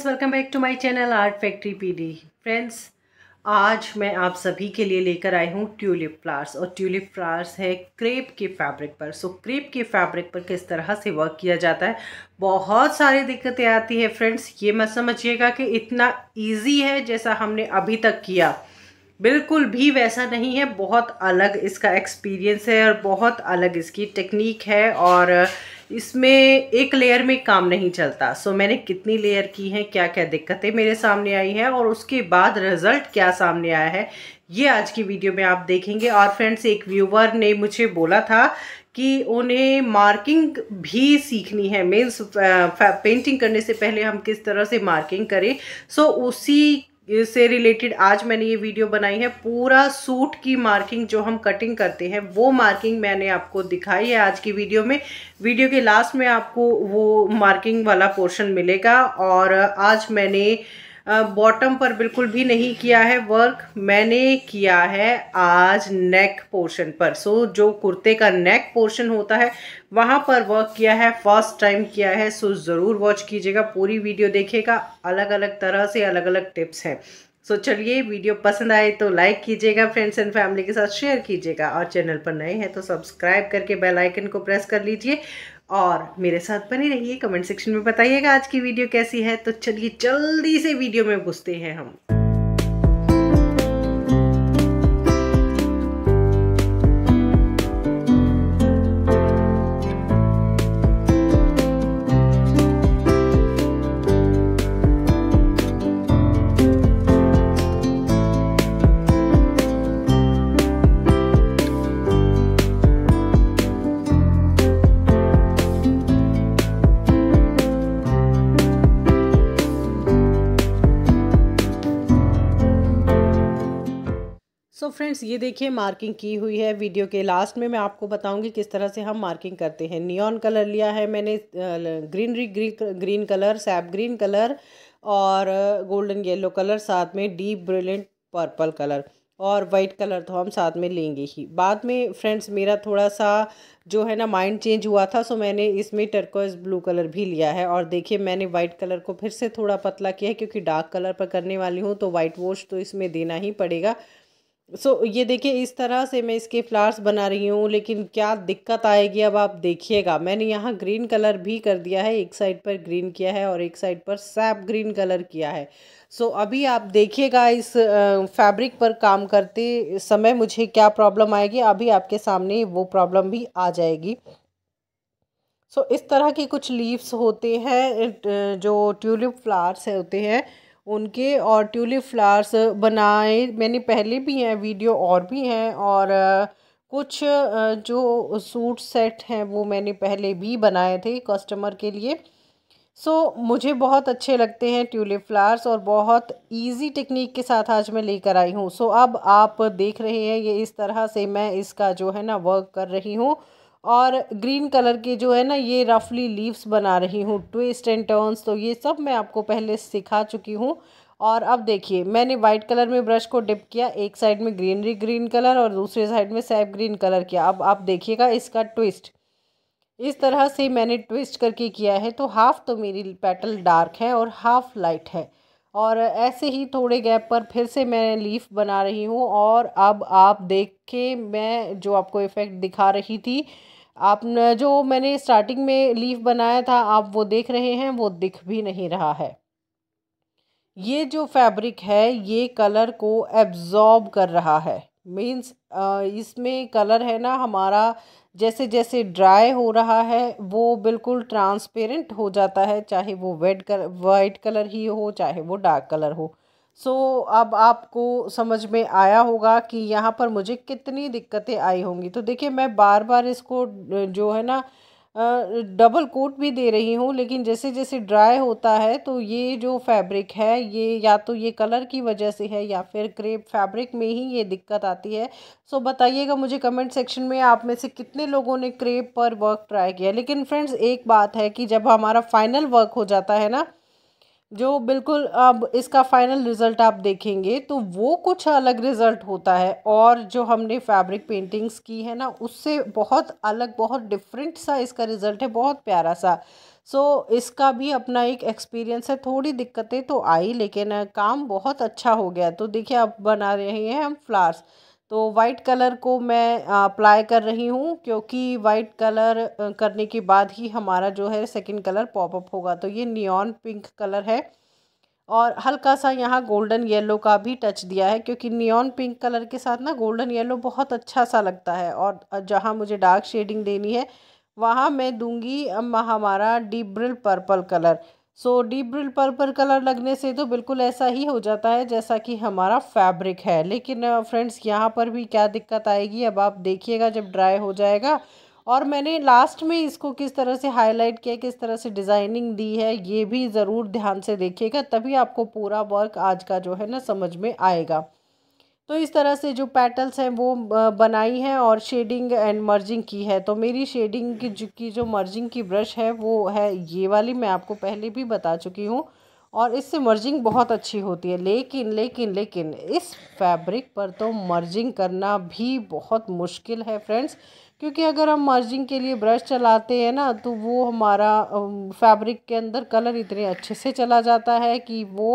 friends welcome back to my channel art factory PD friends आज मैं आप सभी के लिए लेकर आई हूँ ट्यूलिप फ्लावर्स और ट्यूलिप फ्लावर्स है क्रेप के फैब्रिक पर सो क्रेप के फैब्रिक पर किस तरह से वर्क किया जाता है बहुत सारी दिक्कतें आती है फ्रेंड्स ये मत समझिएगा कि इतना ईजी है जैसा हमने अभी तक किया बिल्कुल भी वैसा नहीं है बहुत अलग इसका एक्सपीरियंस है और बहुत अलग इसकी टेक्निक है और इसमें एक लेयर में काम नहीं चलता सो मैंने कितनी लेयर की हैं क्या क्या दिक्कतें मेरे सामने आई हैं और उसके बाद रिज़ल्ट क्या सामने आया है ये आज की वीडियो में आप देखेंगे और फ्रेंड्स एक व्यूवर ने मुझे बोला था कि उन्हें मार्किंग भी सीखनी है मीन्स पेंटिंग करने से पहले हम किस तरह से मार्किंग करें सो so, उसी से रिलेटेड आज मैंने ये वीडियो बनाई है पूरा सूट की मार्किंग जो हम कटिंग करते हैं वो मार्किंग मैंने आपको दिखाई है आज की वीडियो में वीडियो के लास्ट में आपको वो मार्किंग वाला पोर्शन मिलेगा और आज मैंने बॉटम पर बिल्कुल भी नहीं किया है वर्क मैंने किया है आज नेक पोर्शन पर सो so, जो कुर्ते का नेक पोर्शन होता है वहाँ पर वर्क किया है फर्स्ट टाइम किया है सो so ज़रूर वॉच कीजिएगा पूरी वीडियो देखिएगा अलग अलग तरह से अलग अलग टिप्स हैं सो so, चलिए वीडियो पसंद आए तो लाइक कीजिएगा फ्रेंड्स एंड फैमिली के साथ शेयर कीजिएगा और चैनल पर नए हैं तो सब्सक्राइब करके बेल आइकन को प्रेस कर लीजिए और मेरे साथ बने रहिए कमेंट सेक्शन में बताइएगा आज की वीडियो कैसी है तो चलिए जल्दी से वीडियो में घुसते हैं हम फ्रेंड्स ये देखिए मार्किंग की हुई है वीडियो के लास्ट में मैं आपको बताऊंगी किस तरह से हम मार्किंग करते हैं नियॉन कलर लिया है मैंने greenery green green colour sap green colour और गोल्डन येलो कलर साथ में डीप ब्रिलियंट पर्पल कलर और वाइट कलर तो हम साथ में लेंगे ही बाद में फ्रेंड्स मेरा थोड़ा सा जो है ना माइंड चेंज हुआ था सो मैंने इसमें टर्कोज ब्लू कलर भी लिया है और देखिए मैंने वाइट कलर को फिर से थोड़ा पतला किया है क्योंकि डार्क कलर पर करने वाली हूँ तो वाइट वॉश तो इसमें देना ही पड़ेगा सो so, ये देखिए इस तरह से मैं इसके फ्लावर्स बना रही हूँ लेकिन क्या दिक्कत आएगी अब आप देखिएगा मैंने यहाँ ग्रीन कलर भी कर दिया है एक साइड पर ग्रीन किया है और एक साइड पर सैप ग्रीन कलर किया है सो so, अभी आप देखिएगा इस फैब्रिक पर काम करते समय मुझे क्या प्रॉब्लम आएगी अभी आपके सामने वो प्रॉब्लम भी आ जाएगी सो so, इस तरह के कुछ लीव्स होते हैं जो ट्यूलिप फ्लावर्स होते हैं उनके और ट्यूलिप फ्लावर्स बनाए मैंने पहले भी हैं वीडियो और भी हैं और कुछ जो सूट सेट हैं वो मैंने पहले भी बनाए थे कस्टमर के लिए सो so, मुझे बहुत अच्छे लगते हैं ट्यूलिप फ्लावर्स और बहुत इजी टेक्निक के साथ आज मैं लेकर आई हूँ सो so, अब आप देख रहे हैं ये इस तरह से मैं इसका जो है ना वर्क कर रही हूँ और ग्रीन कलर के जो है ना ये रफली लीव्स बना रही हूँ ट्विस्ट एंड टर्न्स तो ये सब मैं आपको पहले सिखा चुकी हूँ और अब देखिए मैंने वाइट कलर में ब्रश को डिप किया एक साइड में ग्रीनरी ग्रीन कलर और दूसरे साइड में सैप ग्रीन कलर किया अब आप देखिएगा इसका ट्विस्ट इस तरह से मैंने ट्विस्ट करके किया है तो हाफ़ तो मेरी पेटल डार्क है और हाफ़ लाइट है और ऐसे ही थोड़े गैप पर फिर से मैं लीफ बना रही हूँ और अब आप देख के मैं जो आपको इफ़ेक्ट दिखा रही थी आप जो मैंने स्टार्टिंग में लीफ बनाया था आप वो देख रहे हैं वो दिख भी नहीं रहा है ये जो फैब्रिक है ये कलर को एब्ज़ॉर्ब कर रहा है मीन्स इसमें कलर है ना हमारा जैसे जैसे ड्राई हो रहा है वो बिल्कुल ट्रांसपेरेंट हो जाता है चाहे वो वेड कलर वाइट कलर ही हो चाहे वो डार्क कलर हो सो so, अब आपको समझ में आया होगा कि यहाँ पर मुझे कितनी दिक्कतें आई होंगी तो देखिए मैं बार बार इसको जो है ना डबल कोट भी दे रही हूँ लेकिन जैसे जैसे ड्राई होता है तो ये जो फैब्रिक है ये या तो ये कलर की वजह से है या फिर क्रेप फैब्रिक में ही ये दिक्कत आती है सो बताइएगा मुझे कमेंट सेक्शन में आप में से कितने लोगों ने क्रेप पर वर्क ट्राई किया लेकिन फ्रेंड्स एक बात है कि जब हमारा फाइनल वर्क हो जाता है ना जो बिल्कुल अब इसका फाइनल रिज़ल्ट आप देखेंगे तो वो कुछ अलग रिज़ल्ट होता है और जो हमने फैब्रिक पेंटिंग्स की है ना उससे बहुत अलग बहुत डिफरेंट सा इसका रिज़ल्ट है बहुत प्यारा सा सो so, इसका भी अपना एक एक्सपीरियंस है थोड़ी दिक्कतें तो आई लेकिन काम बहुत अच्छा हो गया तो देखिए अब बना रहे हैं हम फ्लावर्स तो वाइट कलर को मैं अप्लाई कर रही हूँ क्योंकि वाइट कलर करने के बाद ही हमारा जो है सेकंड कलर पॉपअप होगा तो ये नियॉन पिंक कलर है और हल्का सा यहाँ गोल्डन येलो का भी टच दिया है क्योंकि नियॉन पिंक कलर के साथ ना गोल्डन येलो बहुत अच्छा सा लगता है और जहाँ मुझे डार्क शेडिंग देनी है वहाँ मैं दूंगी हमारा deep brill purple colour so deep brill purple colour लगने से तो बिल्कुल ऐसा ही हो जाता है जैसा कि हमारा फैब्रिक है लेकिन फ्रेंड्स यहाँ पर भी क्या दिक्कत आएगी अब आप देखिएगा जब ड्राई हो जाएगा और मैंने लास्ट में इसको किस तरह से हाईलाइट किया किस तरह से डिज़ाइनिंग दी है ये भी ज़रूर ध्यान से देखिएगा तभी आपको पूरा वर्क आज का जो है ना समझ में आएगा तो इस तरह से जो पैटल्स हैं वो बनाई हैं और शेडिंग एंड मर्जिंग की है तो मेरी शेडिंग की जो की जो मर्जिंग की ब्रश है वो है ये वाली मैं आपको पहले भी बता चुकी हूँ और इससे मर्जिंग बहुत अच्छी होती है लेकिन लेकिन लेकिन इस फैब्रिक पर तो मर्जिंग करना भी बहुत मुश्किल है फ्रेंड्स क्योंकि अगर हम मर्जिंग के लिए ब्रश चलाते हैं ना तो वो हमारा फैब्रिक के अंदर कलर इतने अच्छे से चला जाता है कि वो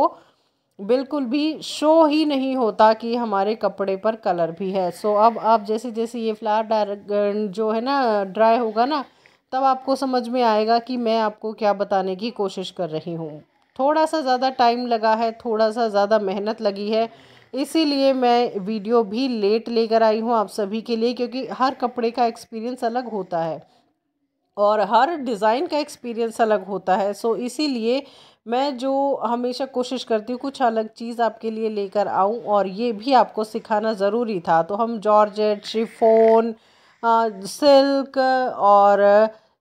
बिल्कुल भी शो ही नहीं होता कि हमारे कपड़े पर कलर भी है सो so, अब आप जैसे जैसे ये फ्लावर डायर जो है ना ड्राई होगा ना तब आपको समझ में आएगा कि मैं आपको क्या बताने की कोशिश कर रही हूँ थोड़ा सा ज़्यादा टाइम लगा है थोड़ा सा ज़्यादा मेहनत लगी है इसीलिए मैं वीडियो भी लेट लेकर आई हूँ आप सभी के लिए क्योंकि हर कपड़े का एक्सपीरियंस अलग होता है और हर डिज़ाइन का एक्सपीरियंस अलग होता है सो इसीलिए मैं जो हमेशा कोशिश करती हूँ कुछ अलग चीज़ आपके लिए लेकर आऊँ और ये भी आपको सिखाना ज़रूरी था तो हम जॉर्जेट शिफोन सिल्क और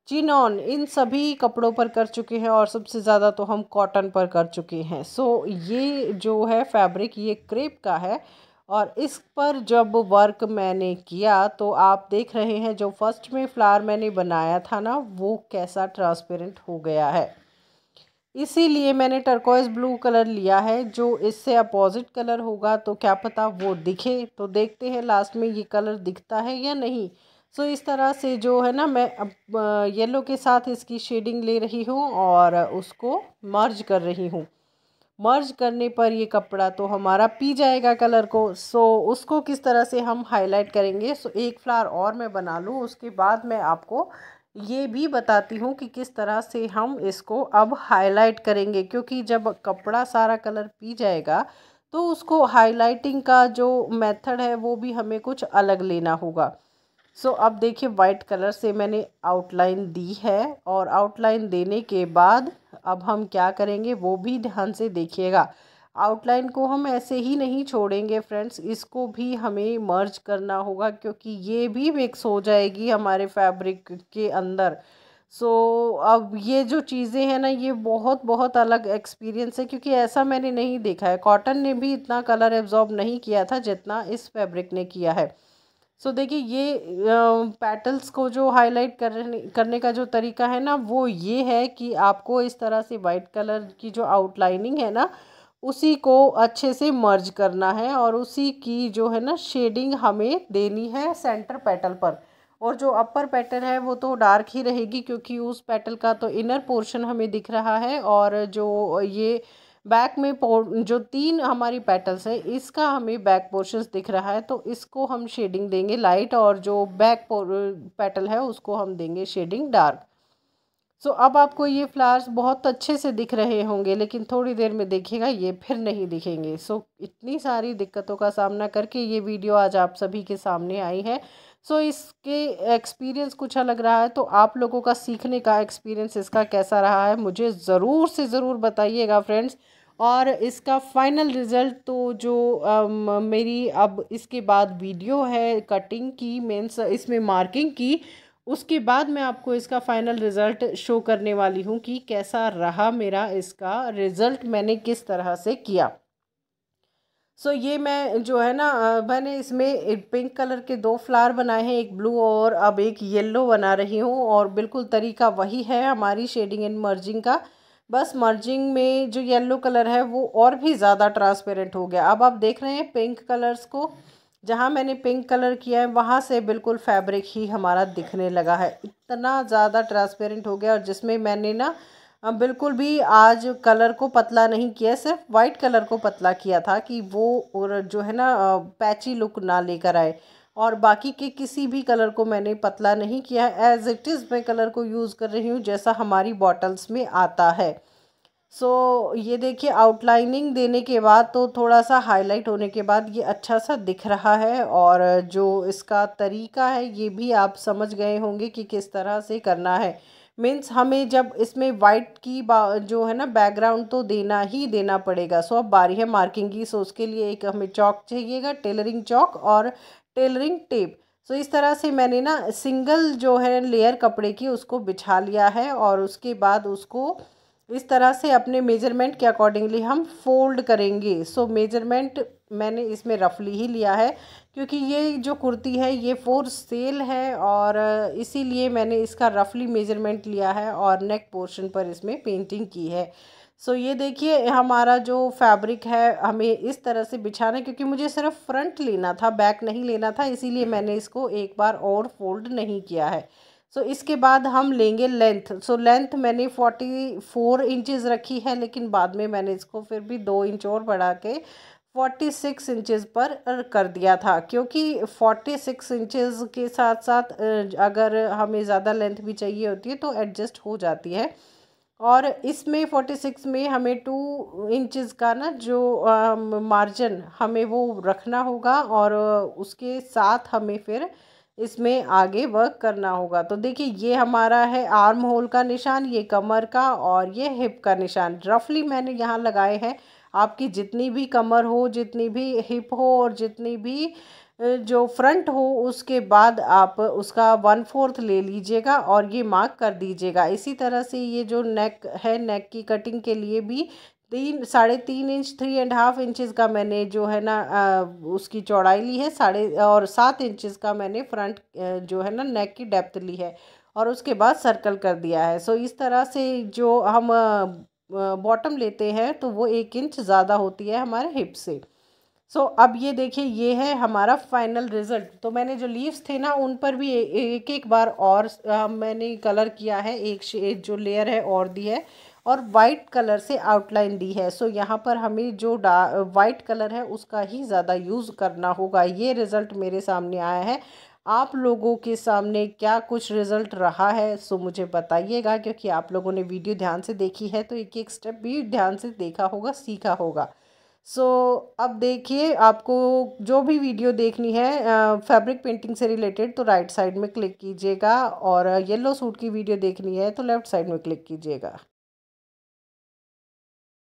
चिनॉन इन सभी कपड़ों पर कर चुके हैं और सबसे ज़्यादा तो हम कॉटन पर कर चुके हैं सो ये जो है फैब्रिक ये क्रेप का है और इस पर जब वर्क मैंने किया तो आप देख रहे हैं जो फर्स्ट में फ्लावर मैंने बनाया था ना वो कैसा ट्रांसपेरेंट हो गया है इसीलिए मैंने टर्कोइज ब्लू कलर लिया है जो इससे अपोजिट कलर होगा तो क्या पता वो दिखे तो देखते हैं लास्ट में ये कलर दिखता है या नहीं सो इस तरह से जो है ना मैं अब येलो के साथ इसकी शेडिंग ले रही हूँ और उसको मर्ज कर रही हूँ मर्ज करने पर ये कपड़ा तो हमारा पी जाएगा कलर को सो उसको किस तरह से हम हाईलाइट करेंगे सो एक फ्लावर और मैं बना लूँ उसके बाद मैं आपको ये भी बताती हूँ कि किस तरह से हम इसको अब हाईलाइट करेंगे क्योंकि जब कपड़ा सारा कलर पी जाएगा तो उसको हाईलाइटिंग का जो मेथड है वो भी हमें कुछ अलग लेना होगा सो so, अब देखिए वाइट कलर से मैंने आउटलाइन दी है और आउटलाइन देने के बाद अब हम क्या करेंगे वो भी ध्यान से देखिएगा आउटलाइन को हम ऐसे ही नहीं छोड़ेंगे फ्रेंड्स इसको भी हमें मर्ज करना होगा क्योंकि ये भी मिक्स हो जाएगी हमारे फैब्रिक के अंदर सो so, अब ये जो चीज़ें हैं ना ये बहुत बहुत अलग एक्सपीरियंस है क्योंकि ऐसा मैंने नहीं देखा है कॉटन ने भी इतना कलर एब्जॉर्ब नहीं किया था जितना इस फैब्रिक ने किया है सो so, देखिए ये पैटल्स को जो हाईलाइट करने करने का जो तरीका है ना वो ये है कि आपको इस तरह से वाइट कलर की जो आउटलाइनिंग है ना उसी को अच्छे से मर्ज करना है और उसी की जो है ना शेडिंग हमें देनी है सेंटर पेटल पर और जो अपर पेटल है वो तो डार्क ही रहेगी क्योंकि उस पेटल का तो इनर पोर्शन हमें दिख रहा है और जो ये बैक में जो तीन हमारी पेटल्स हैं इसका हमें बैक पोर्शन दिख रहा है तो इसको हम शेडिंग देंगे लाइट और जो बैक पेटल है उसको हम देंगे शेडिंग डार्क सो so, अब आपको ये फ्लावर्स बहुत अच्छे से दिख रहे होंगे लेकिन थोड़ी देर में देखिएगा ये फिर नहीं दिखेंगे सो so, इतनी सारी दिक्कतों का सामना करके ये वीडियो आज आप सभी के सामने आई है सो so, इसके एक्सपीरियंस कुछ अलग रहा है तो आप लोगों का सीखने का एक्सपीरियंस इसका कैसा रहा है मुझे ज़रूर से ज़रूर बताइएगा फ्रेंड्स और इसका फाइनल रिज़ल्ट तो जो अम, मेरी अब इसके बाद वीडियो है कटिंग की मीन्स इसमें मार्किंग की उसके बाद मैं आपको इसका फ़ाइनल रिज़ल्ट शो करने वाली हूँ कि कैसा रहा मेरा इसका रिज़ल्ट मैंने किस तरह से किया सो so, ये मैं जो है ना मैंने इसमें पिंक कलर के दो फ्लावर बनाए हैं एक ब्लू और अब एक येलो बना रही हूँ और बिल्कुल तरीका वही है हमारी शेडिंग एंड मर्जिंग का बस मर्जिंग में जो येलो कलर है वो और भी ज़्यादा ट्रांसपेरेंट हो गया अब आप देख रहे हैं पिंक कलर्स को जहाँ मैंने पिंक कलर किया है वहाँ से बिल्कुल फैब्रिक ही हमारा दिखने लगा है इतना ज़्यादा ट्रांसपेरेंट हो गया और जिसमें मैंने ना बिल्कुल भी आज कलर को पतला नहीं किया सिर्फ वाइट कलर को पतला किया था कि वो और जो है ना पैची लुक ना लेकर आए और बाकी के किसी भी कलर को मैंने पतला नहीं किया एज़ इट इज़ मैं कलर को यूज़ कर रही हूँ जैसा हमारी बॉटल्स में आता है सो so, ये देखिए आउटलाइनिंग देने के बाद तो थोड़ा सा हाईलाइट होने के बाद ये अच्छा सा दिख रहा है और जो इसका तरीका है ये भी आप समझ गए होंगे कि किस तरह से करना है मीन्स हमें जब इसमें वाइट की जो है ना बैकग्राउंड तो देना ही देना पड़ेगा सो अब बारी है मार्किंग की सो उसके लिए एक हमें चौक चाहिएगा टेलरिंग चौक और टेलरिंग टेप सो so, इस तरह से मैंने ना सिंगल जो है लेयर कपड़े की उसको बिछा लिया है और उसके बाद उसको तो इस तरह से अपने मेजरमेंट के अकॉर्डिंगली हम फोल्ड करेंगे सो मेजरमेंट मैंने इसमें रफली ही लिया है क्योंकि ये जो कुर्ती है ये फोर सेल है और इसीलिए मैंने इसका रफली मेजरमेंट लिया है और नेक पोर्शन पर इसमें पेंटिंग की है सो so, ये देखिए हमारा जो फैब्रिक है हमें इस तरह से बिछाना है क्योंकि मुझे सिर्फ फ्रंट लेना था बैक नहीं लेना था इसीलिए मैंने इसको एक बार और फोल्ड नहीं किया है सो so, इसके बाद हम लेंगे लेंथ सो लेंथ मैंने फोर्टी फोर इंचज़ रखी है लेकिन बाद में मैंने इसको फिर भी दो इंच और बढ़ा के फोर्टी सिक्स इंचज़ पर कर दिया था क्योंकि फोर्टी सिक्स इंचज़ के साथ साथ अगर हमें ज़्यादा लेंथ भी चाहिए होती है तो एडजस्ट हो जाती है और इसमें फोर्टी सिक्स में हमें टू इंचज़ का ना जो मार्जिन हमें वो रखना होगा और उसके साथ हमें फिर इसमें आगे वर्क करना होगा तो देखिए ये हमारा है आर्म होल का निशान ये कमर का और ये हिप का निशान रफली मैंने यहाँ लगाए हैं आपकी जितनी भी कमर हो जितनी भी हिप हो और जितनी भी जो फ्रंट हो उसके बाद आप उसका वन फोर्थ ले लीजिएगा और ये मार्क कर दीजिएगा इसी तरह से ये जो नेक है नेक की कटिंग के लिए भी तीन साढ़े तीन inch three and half inches का मैंने जो है ना उसकी चौड़ाई ली है साढ़े और सात इंचज़ का मैंने फ्रंट जो है ना नेक की डेप्थ ली है और उसके बाद सर्कल कर दिया है सो इस तरह से जो हम बॉटम लेते हैं तो वो एक इंच ज़्यादा होती है हमारे हिप से सो so, अब ये देखिए ये है हमारा फाइनल रिज़ल्ट तो मैंने जो लीव्स थे ना उन पर भी एक एक बार और आ, मैंने कलर किया है एक शेड जो लेयर है और दी है और वाइट कलर से आउटलाइन दी है सो यहाँ पर हमें जो डा वाइट कलर है उसका ही ज़्यादा यूज़ करना होगा ये रिज़ल्ट मेरे सामने आया है आप लोगों के सामने क्या कुछ रिज़ल्ट रहा है सो मुझे बताइएगा क्योंकि आप लोगों ने वीडियो ध्यान से देखी है तो एक एक स्टेप भी ध्यान से देखा होगा सीखा होगा सो so, अब देखिए आपको जो भी वीडियो देखनी है फैब्रिक पेंटिंग से रिलेटेड तो राइट साइड में क्लिक कीजिएगा और येलो सूट की वीडियो देखनी है तो लेफ़्ट साइड में क्लिक कीजिएगा